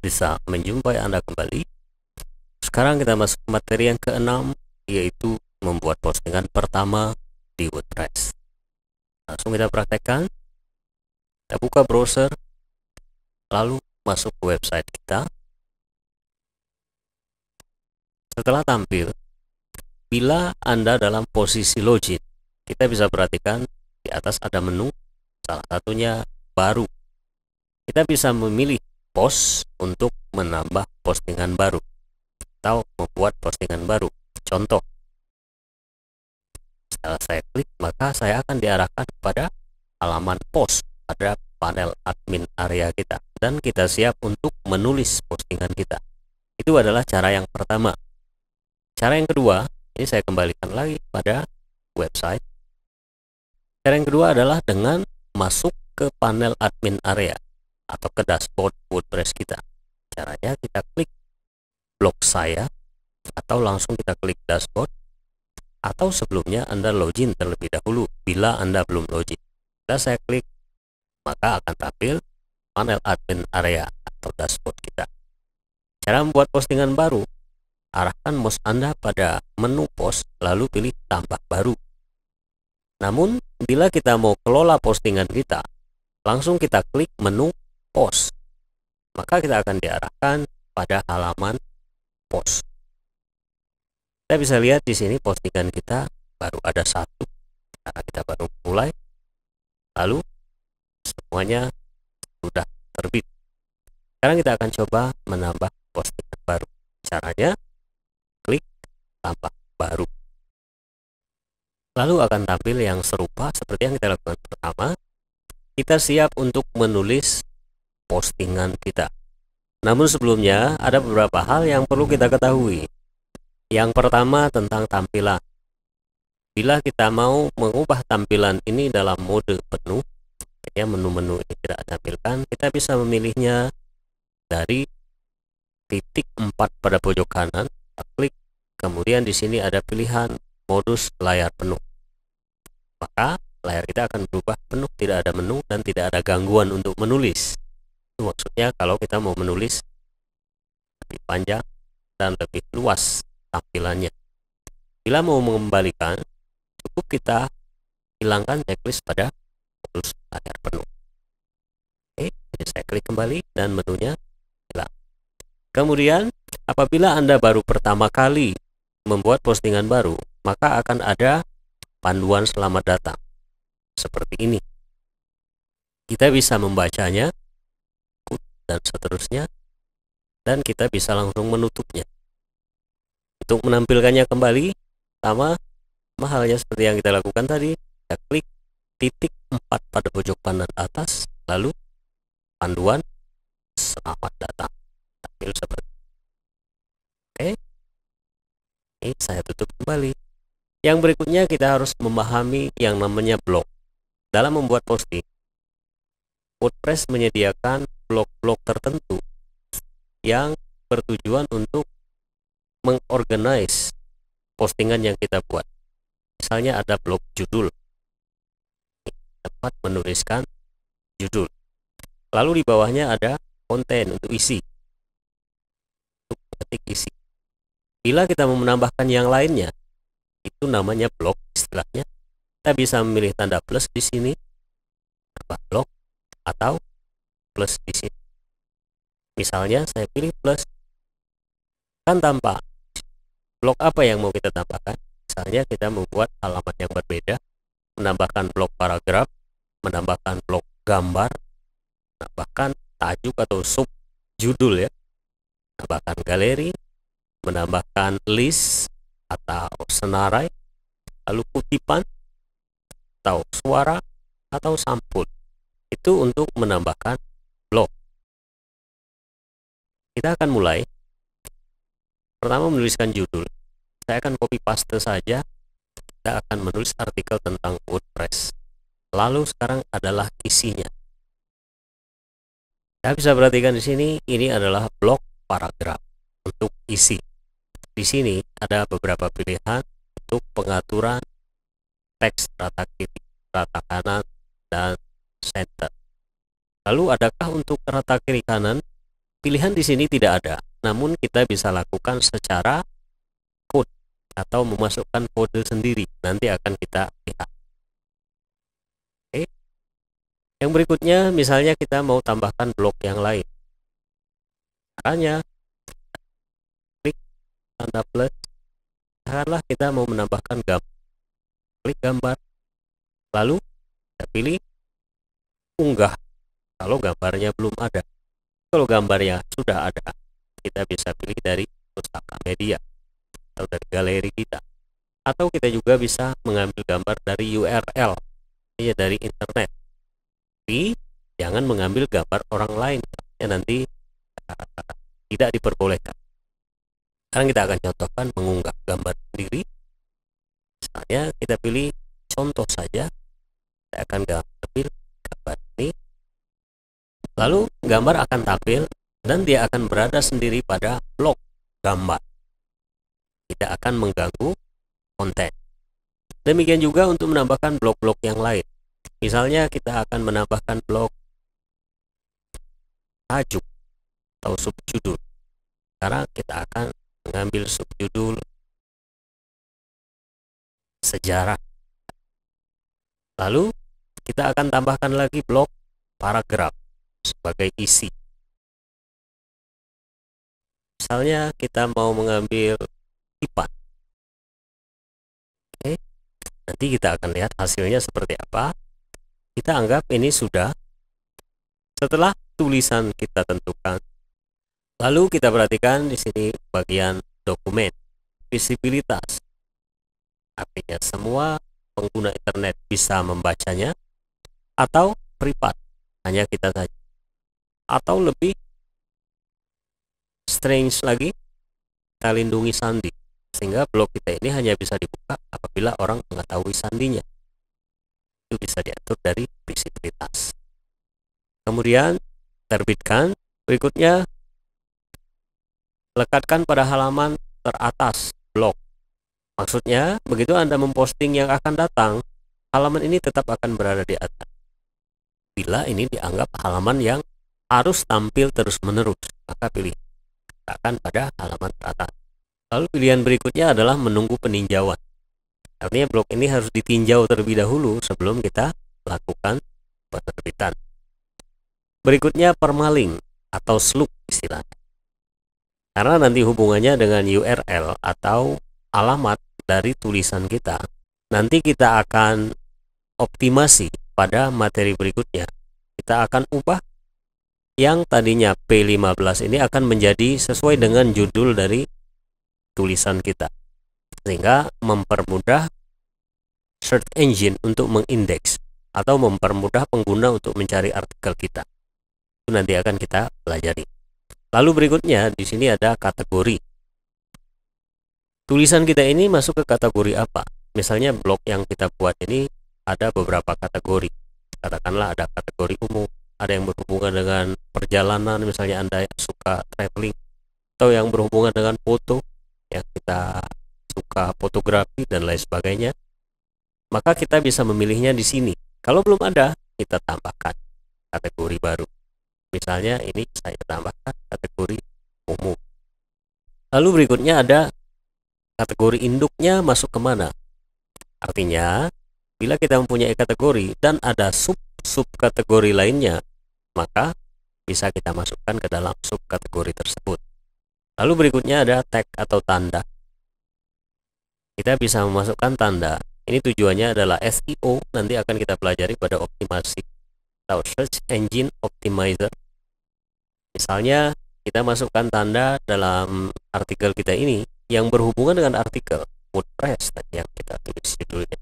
bisa menjumpai Anda kembali. Sekarang kita masuk ke materi yang keenam, yaitu membuat postingan pertama di WordPress. Langsung kita praktekkan. Kita buka browser, lalu masuk ke website kita. Setelah tampil, bila Anda dalam posisi login, kita bisa perhatikan di atas ada menu, salah satunya baru kita bisa memilih post untuk menambah postingan baru atau membuat postingan baru. Contoh, setelah saya klik, maka saya akan diarahkan pada halaman post pada panel admin area kita dan kita siap untuk menulis postingan kita. Itu adalah cara yang pertama. Cara yang kedua, ini saya kembalikan lagi pada website. Cara yang kedua adalah dengan masuk ke panel admin area atau ke dashboard WordPress kita. Caranya kita klik blog saya atau langsung kita klik dashboard atau sebelumnya Anda login terlebih dahulu bila Anda belum login. Bila saya klik maka akan tampil panel admin area atau dashboard kita. Cara membuat postingan baru, arahkan mouse Anda pada menu post lalu pilih tambah baru. Namun, bila kita mau kelola postingan kita, langsung kita klik menu pos, maka kita akan diarahkan pada halaman pos. Kita bisa lihat di sini postingan kita baru ada satu karena kita baru mulai. Lalu semuanya sudah terbit. Sekarang kita akan coba menambah postingan baru. Caranya klik tambah baru. Lalu akan tampil yang serupa seperti yang kita lakukan pertama. Kita siap untuk menulis postingan kita. Namun sebelumnya, ada beberapa hal yang perlu kita ketahui. Yang pertama tentang tampilan. Bila kita mau mengubah tampilan ini dalam mode penuh, ya menu-menu ini tidak tampilkan, kita bisa memilihnya dari titik 4 pada pojok kanan, klik, kemudian di sini ada pilihan modus layar penuh. Maka layar kita akan berubah penuh, tidak ada menu dan tidak ada gangguan untuk menulis itu maksudnya kalau kita mau menulis lebih panjang dan lebih luas tampilannya bila mau mengembalikan cukup kita hilangkan checklist pada modus layar penuh oke saya klik kembali dan menunya hilang kemudian apabila anda baru pertama kali membuat postingan baru maka akan ada panduan selamat datang seperti ini kita bisa membacanya dan seterusnya dan kita bisa langsung menutupnya untuk menampilkannya kembali sama mahalnya seperti yang kita lakukan tadi kita klik titik 4 pada pojok kanan atas lalu panduan selamat datang tampil seperti oke ini saya tutup kembali yang berikutnya kita harus memahami yang namanya blog dalam membuat posting WordPress menyediakan blok-blok tertentu yang bertujuan untuk mengorganize postingan yang kita buat. Misalnya ada blok judul. dapat menuliskan judul. Lalu di bawahnya ada konten untuk isi. Untuk ketik isi. Bila kita mau menambahkan yang lainnya, itu namanya blok istilahnya. Kita bisa memilih tanda plus di sini, tambah blok, atau plus di sini. Misalnya saya pilih plus. Kan tampak blok apa yang mau kita tambahkan. Misalnya kita membuat alamat yang berbeda, menambahkan blok paragraf, menambahkan blok gambar, menambahkan tajuk atau sub judul ya, menambahkan galeri, menambahkan list atau senarai, lalu kutipan atau suara atau sampul itu untuk menambahkan blok. Kita akan mulai. Pertama menuliskan judul. Saya akan copy paste saja. Kita akan menulis artikel tentang WordPress. Lalu sekarang adalah isinya. Kita bisa perhatikan di sini, ini adalah blok paragraf untuk isi. Di sini ada beberapa pilihan untuk pengaturan teks rata kiri, rata kanan, dan center. Lalu adakah untuk rata kiri kanan? Pilihan di sini tidak ada, namun kita bisa lakukan secara code atau memasukkan kode sendiri. Nanti akan kita lihat. Oke. Yang berikutnya, misalnya kita mau tambahkan blok yang lain. Caranya, klik tanda plus. Karena kita mau menambahkan gambar. Klik gambar, lalu kita pilih unggah kalau gambarnya belum ada. Kalau gambarnya sudah ada, kita bisa pilih dari pustaka media atau dari galeri kita. Atau kita juga bisa mengambil gambar dari URL, ya dari internet. Tapi jangan mengambil gambar orang lain, ya nanti uh, tidak diperbolehkan. Sekarang kita akan contohkan mengunggah gambar sendiri. Misalnya kita pilih contoh saja, saya akan gambar, gambar Lalu gambar akan tampil dan dia akan berada sendiri pada blok gambar. Tidak akan mengganggu konten. Demikian juga untuk menambahkan blok-blok yang lain. Misalnya kita akan menambahkan blok tajuk atau subjudul. Sekarang kita akan mengambil subjudul sejarah. Lalu kita akan tambahkan lagi blok paragraf sebagai isi. Misalnya kita mau mengambil IPA. Oke. Nanti kita akan lihat hasilnya seperti apa. Kita anggap ini sudah setelah tulisan kita tentukan. Lalu kita perhatikan di sini bagian dokumen visibilitas. Artinya semua pengguna internet bisa membacanya atau privat hanya kita saja atau lebih strange lagi kita lindungi sandi sehingga blok kita ini hanya bisa dibuka apabila orang mengetahui sandinya itu bisa diatur dari visibilitas kemudian terbitkan berikutnya lekatkan pada halaman teratas blok maksudnya begitu anda memposting yang akan datang halaman ini tetap akan berada di atas bila ini dianggap halaman yang harus tampil terus-menerus, maka pilih katakan pada halaman atas. Lalu pilihan berikutnya adalah menunggu peninjauan. Artinya blok ini harus ditinjau terlebih dahulu sebelum kita lakukan penerbitan. Berikutnya permaling atau slug istilahnya. Karena nanti hubungannya dengan URL atau alamat dari tulisan kita, nanti kita akan optimasi pada materi berikutnya. Kita akan ubah yang tadinya P15 ini akan menjadi sesuai dengan judul dari tulisan kita sehingga mempermudah search engine untuk mengindeks atau mempermudah pengguna untuk mencari artikel kita itu nanti akan kita pelajari lalu berikutnya di sini ada kategori tulisan kita ini masuk ke kategori apa misalnya blog yang kita buat ini ada beberapa kategori katakanlah ada kategori umum ada yang berhubungan dengan perjalanan misalnya anda yang suka traveling atau yang berhubungan dengan foto yang kita suka fotografi dan lain sebagainya maka kita bisa memilihnya di sini kalau belum ada kita tambahkan kategori baru misalnya ini saya tambahkan kategori umum lalu berikutnya ada kategori induknya masuk kemana artinya bila kita mempunyai kategori dan ada sub sub kategori lainnya maka bisa kita masukkan ke dalam subkategori tersebut. Lalu berikutnya ada tag atau tanda. Kita bisa memasukkan tanda. Ini tujuannya adalah SEO, nanti akan kita pelajari pada optimasi atau Search Engine Optimizer. Misalnya, kita masukkan tanda dalam artikel kita ini yang berhubungan dengan artikel WordPress tadi yang kita tulis judulnya.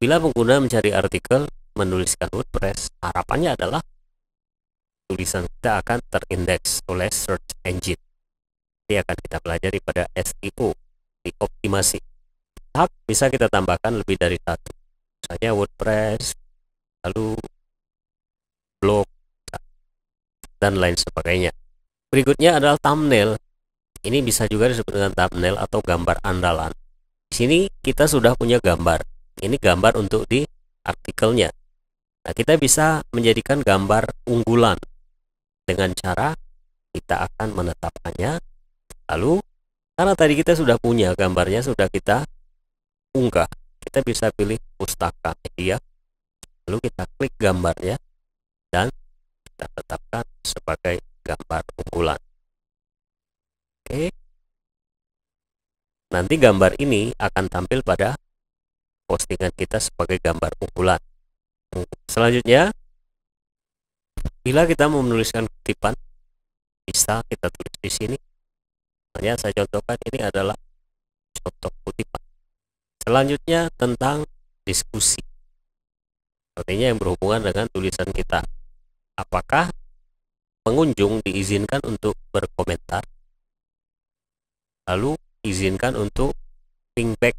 Bila pengguna mencari artikel, menuliskan WordPress, harapannya adalah tulisan kita akan terindeks oleh search engine. Ini akan kita pelajari pada SEO di optimasi. Hak bisa kita tambahkan lebih dari satu. Misalnya WordPress, lalu blog, dan lain sebagainya. Berikutnya adalah thumbnail. Ini bisa juga disebut dengan thumbnail atau gambar andalan. Di sini kita sudah punya gambar. Ini gambar untuk di artikelnya. Nah, kita bisa menjadikan gambar unggulan dengan cara kita akan menetapkannya lalu karena tadi kita sudah punya gambarnya sudah kita unggah kita bisa pilih pustaka media lalu kita klik gambarnya dan kita tetapkan sebagai gambar unggulan oke nanti gambar ini akan tampil pada postingan kita sebagai gambar unggulan selanjutnya Bila kita mau menuliskan kutipan, bisa kita tulis di sini. hanya saya contohkan ini adalah contoh kutipan. Selanjutnya tentang diskusi. Artinya yang berhubungan dengan tulisan kita. Apakah pengunjung diizinkan untuk berkomentar? Lalu izinkan untuk feedback.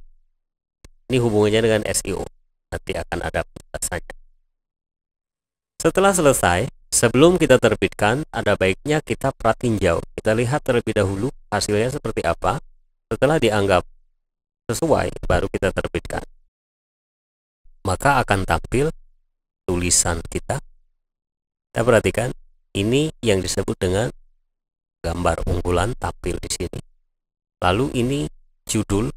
Ini hubungannya dengan SEO. Nanti akan ada penjelasannya. Setelah selesai, Sebelum kita terbitkan, ada baiknya kita pratinjau. Kita lihat terlebih dahulu hasilnya seperti apa. Setelah dianggap sesuai, baru kita terbitkan. Maka akan tampil tulisan kita. Kita perhatikan, ini yang disebut dengan gambar unggulan tampil di sini. Lalu ini judul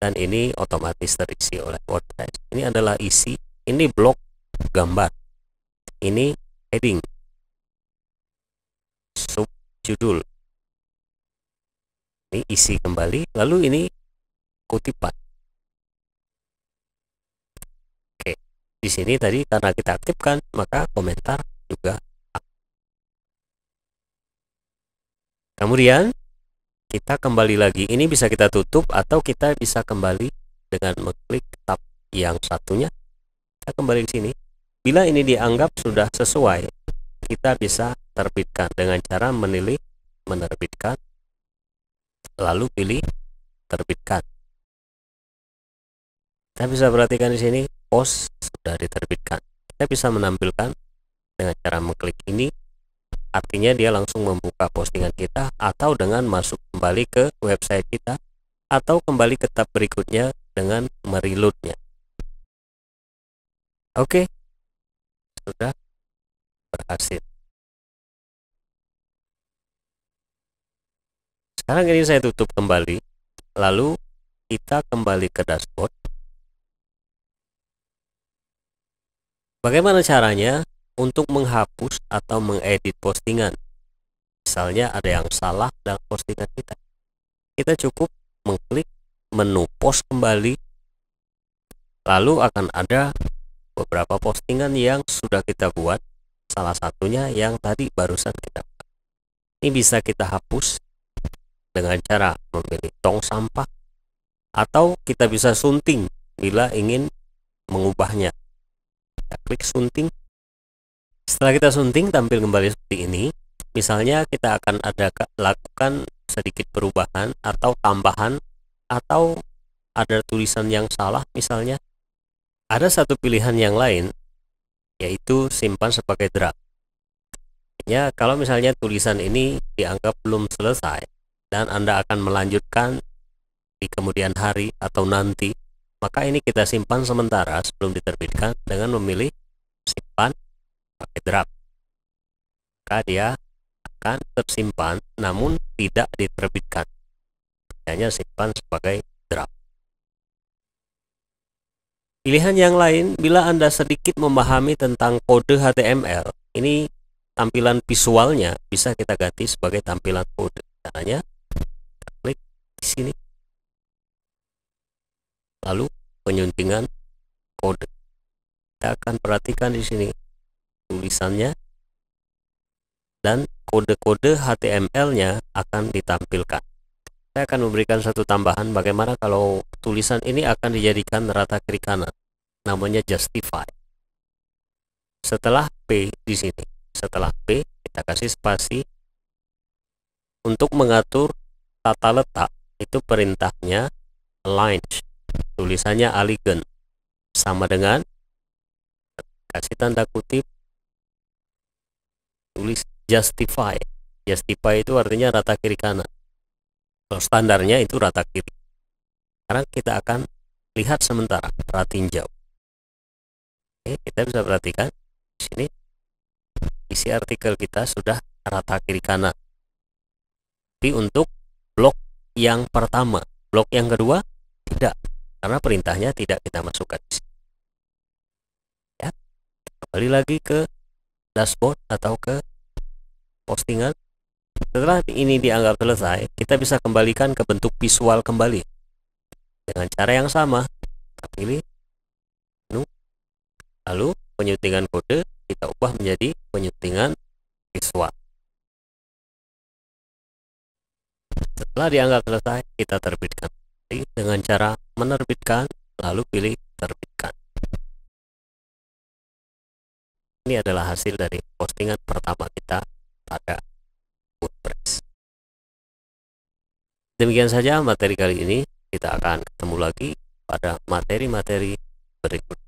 dan ini otomatis terisi oleh WordPress. Ini adalah isi, ini blok gambar. Ini heading sub judul ini isi kembali lalu ini kutipan oke di sini tadi karena kita aktifkan maka komentar juga kemudian kita kembali lagi ini bisa kita tutup atau kita bisa kembali dengan mengklik tab yang satunya kita kembali ke sini Bila ini dianggap sudah sesuai, kita bisa terbitkan dengan cara menilih menerbitkan, lalu pilih terbitkan. Kita bisa perhatikan di sini pos sudah diterbitkan. Kita bisa menampilkan dengan cara mengklik ini, artinya dia langsung membuka postingan kita atau dengan masuk kembali ke website kita atau kembali ke tab berikutnya dengan mereloadnya. Oke, sudah berhasil. Sekarang ini saya tutup kembali, lalu kita kembali ke dashboard. Bagaimana caranya untuk menghapus atau mengedit postingan? Misalnya ada yang salah dalam postingan kita. Kita cukup mengklik menu post kembali, lalu akan ada beberapa postingan yang sudah kita buat, salah satunya yang tadi barusan kita buat. Ini bisa kita hapus dengan cara memilih tong sampah atau kita bisa sunting bila ingin mengubahnya. Kita klik sunting. Setelah kita sunting tampil kembali seperti ini. Misalnya kita akan ada lakukan sedikit perubahan atau tambahan atau ada tulisan yang salah misalnya ada satu pilihan yang lain, yaitu simpan sebagai draft. Ya, kalau misalnya tulisan ini dianggap belum selesai dan Anda akan melanjutkan di kemudian hari atau nanti, maka ini kita simpan sementara sebelum diterbitkan dengan memilih simpan pakai draft. Maka dia akan tersimpan namun tidak diterbitkan. Hanya simpan sebagai Pilihan yang lain, bila Anda sedikit memahami tentang kode HTML, ini tampilan visualnya bisa kita ganti sebagai tampilan kode. Caranya, klik di sini. Lalu penyuntingan kode. Kita akan perhatikan di sini tulisannya dan kode-kode HTML-nya akan ditampilkan. Saya akan memberikan satu tambahan bagaimana kalau tulisan ini akan dijadikan rata kiri kanan. Namanya justify. Setelah P di sini, setelah P kita kasih spasi untuk mengatur tata letak itu perintahnya align tulisannya aligen sama dengan kasih tanda kutip tulis justify justify itu artinya rata kiri kanan Eh, standarnya itu rata kiri. Sekarang kita akan lihat sementara rata tinjau. Oke, kita bisa perhatikan di sini isi artikel kita sudah rata kiri kanan. Tapi untuk blok yang pertama, blok yang kedua tidak karena perintahnya tidak kita masukkan. Ya. Kembali lagi ke dashboard atau ke postingan setelah ini dianggap selesai, kita bisa kembalikan ke bentuk visual kembali. Dengan cara yang sama, kita pilih menu, lalu penyuntingan kode kita ubah menjadi penyuntingan visual. Setelah dianggap selesai, kita terbitkan dengan cara menerbitkan, lalu pilih terbitkan. Ini adalah hasil dari postingan pertama kita pada Wordpress. Demikian saja materi kali ini. Kita akan ketemu lagi pada materi-materi berikutnya.